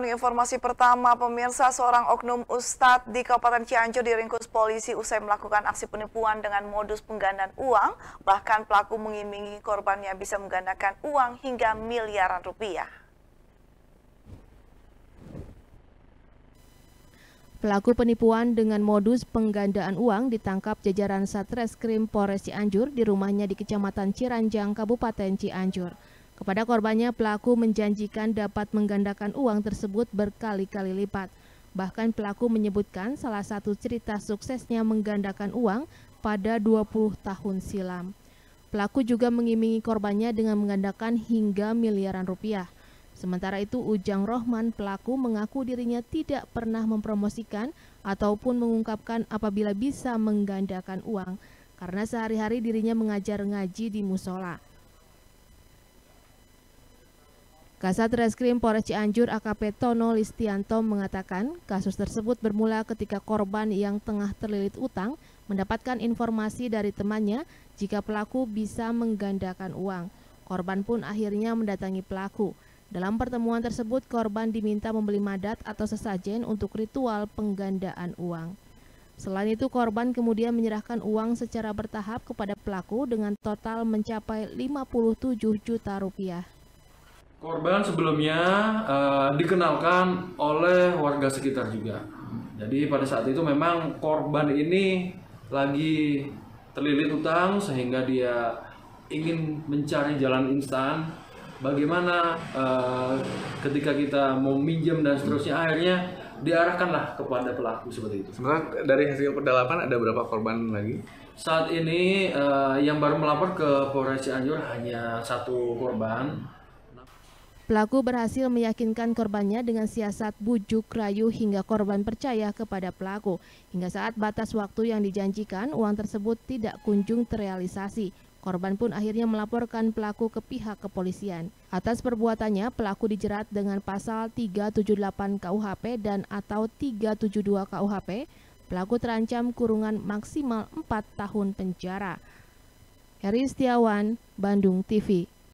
Informasi pertama, pemirsa seorang oknum ustadz di Kabupaten Cianjur diringkus polisi usai melakukan aksi penipuan dengan modus penggandaan uang. Bahkan pelaku mengimingi korbannya bisa menggandakan uang hingga miliaran rupiah. Pelaku penipuan dengan modus penggandaan uang ditangkap jajaran Satreskrim Polres Cianjur di rumahnya di Kecamatan Ciranjang, Kabupaten Cianjur. Kepada korbannya, pelaku menjanjikan dapat menggandakan uang tersebut berkali-kali lipat. Bahkan pelaku menyebutkan salah satu cerita suksesnya menggandakan uang pada 20 tahun silam. Pelaku juga mengimingi korbannya dengan menggandakan hingga miliaran rupiah. Sementara itu, Ujang Rohman pelaku mengaku dirinya tidak pernah mempromosikan ataupun mengungkapkan apabila bisa menggandakan uang karena sehari-hari dirinya mengajar ngaji di musola. Kasat Reskrim Polres Cianjur AKP Tono Listianto mengatakan kasus tersebut bermula ketika korban yang tengah terlilit utang mendapatkan informasi dari temannya jika pelaku bisa menggandakan uang. Korban pun akhirnya mendatangi pelaku. Dalam pertemuan tersebut, korban diminta membeli madat atau sesajen untuk ritual penggandaan uang. Selain itu, korban kemudian menyerahkan uang secara bertahap kepada pelaku dengan total mencapai 57 juta rupiah. Korban sebelumnya uh, dikenalkan oleh warga sekitar juga. Jadi pada saat itu memang korban ini lagi terlilit utang sehingga dia ingin mencari jalan instan. Bagaimana uh, ketika kita mau minjem dan seterusnya akhirnya diarahkanlah kepada pelaku seperti itu. Sebenarnya dari hasil pendalaman ada berapa korban lagi? Saat ini uh, yang baru melapor ke Polres Cianjur hanya satu korban Pelaku berhasil meyakinkan korbannya dengan siasat bujuk rayu hingga korban percaya kepada pelaku. Hingga saat batas waktu yang dijanjikan, uang tersebut tidak kunjung terrealisasi. Korban pun akhirnya melaporkan pelaku ke pihak kepolisian. Atas perbuatannya, pelaku dijerat dengan pasal 378 KUHP dan atau 372 KUHP. Pelaku terancam kurungan maksimal 4 tahun penjara. Heri Setiawan, Bandung TV.